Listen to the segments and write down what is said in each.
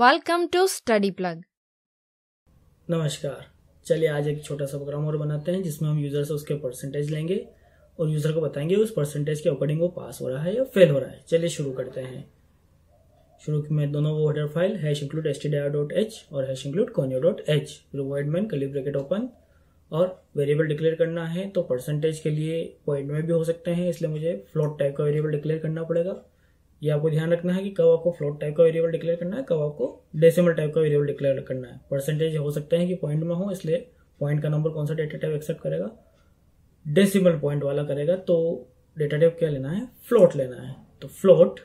welcome to study plug नमस्कार चलिए आज एक छोटा सा प्रोग्राम और बनाते हैं जिसमें हम यूजर से उसके परसेंटेज लेंगे और यूजर को बताएंगे उस परसेंटेज के अकॉर्डिंग वो पास हो रहा है या फेल हो रहा है चलिए शुरू करते हैं शुरू में दोनों वो header file hash include S dot H और hash include conio dot H रिवर्ड मैन कली ब्रेकेट ओपन और वेरिएबल डिक्लेयर करना है तो परसेंटेज के लिए पॉइंट में भी हो सकते हैं इसलिए मुझे फ्लोट टाइप का वेरिएबल डिक्लेयर करना पड़ेगा ये आपको ध्यान रखना है कि कब आपको फ्लोट टाइप का वेरिएबल डिक्लेयर करना है कब आपको डेसिमल टाइप का वेरिएबल डिक्लेयर करना है परसेंटेज हो सकते हैं कि पॉइंट में हो इसलिए पॉइंट का नंबर कौन सा डेटा टाइप एक्सेप्ट करेगा डेसिमल पॉइंट वाला करेगा तो डेटा टाइप क्या लेना है फ्लोट लेना है तो फ्लोट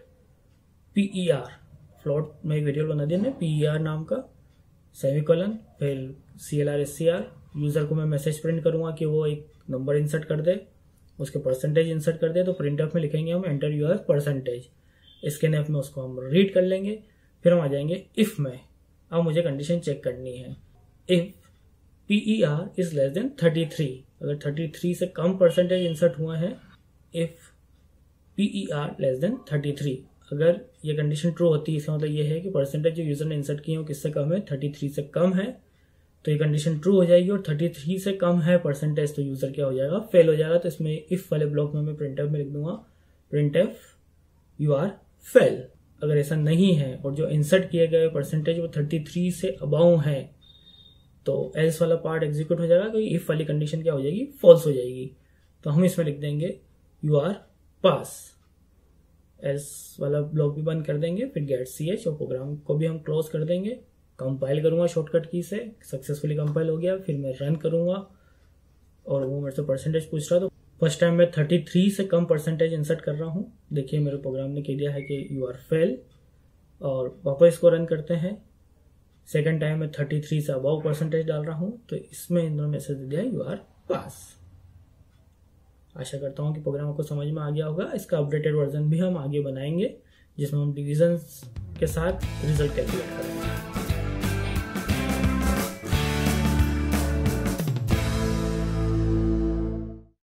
पीई आर फ्लोट में एक वेरिएबल बना दिया पीई आर e नाम का सेमी कॉलन फिर C L R S C R user को मैं मैसेज प्रिंट करूंगा कि वो एक नंबर इंसर्ट कर दे उसके परसेंटेज इंसर्ट कर दे तो प्रिंट ऑफ में लिखेंगे हम enter your percentage scan F में उसको हम रीड कर लेंगे फिर हम आ जाएंगे इफ़ में अब मुझे कंडीशन चेक करनी है if P E R is less than thirty three अगर थर्टी थ्री से कम परसेंटेज इंसर्ट हुआ है if P E R less than thirty three अगर ये कंडीशन ट्रू होती है इसका मतलब ये है कि परसेंटेज जो यूज़र ने इंसर्ट किए हैं किससे कम है थर्टी थ्री से कम है तो ये कंडीशन ट्रू हो जाएगी और थर्टी थ्री से कम है परसेंटेज तो यूज़र क्या हो जाएगा फेल हो जाएगा तो इसमें इफ़ वाले ब्लॉक में मैं प्रिंट में लिख दूंगा print F you are fail अगर ऐसा नहीं है और जो इंसर्ट किए गए परसेंटेज वो 33 से अबाउ है तो एल्स वाला पार्ट एग्जीक्यूट हो जाएगा क्योंकि इफ वाली कंडीशन क्या हो जाएगी फॉल्स हो जाएगी तो हम इसमें लिख देंगे यू आर पास एल्स वाला ब्लॉक भी बंद कर देंगे फिर गेट सी एच और प्रोग्राम को भी हम क्लोज कर देंगे कंपाइल करूंगा शॉर्टकट की से सक्सेसफुली कंपाइल हो गया फिर मैं रन करूंगा और वो मेरे से परसेंटेज पूछ रहा तो फर्स्ट टाइम मैं थर्टी थ्री से कम परसेंटेज इंसर्ट कर रहा हूँ देखिए मेरे प्रोग्राम ने कह दिया है कि यू आर फेल और वापस इसको रन करते हैं सेकेंड टाइम मैं थर्टी थ्री से अबाउ परसेंटेज डाल रहा हूँ तो इसमें इन्होंने मैसेज दे दिया यू आर पास आशा करता हूँ कि प्रोग्राम आपको समझ में आ गया होगा इसका अपडेटेड वर्जन भी हम आगे बनाएंगे जिसमें हम डिविजन्स के साथ रिजल्ट कैलकुलेट करेंगे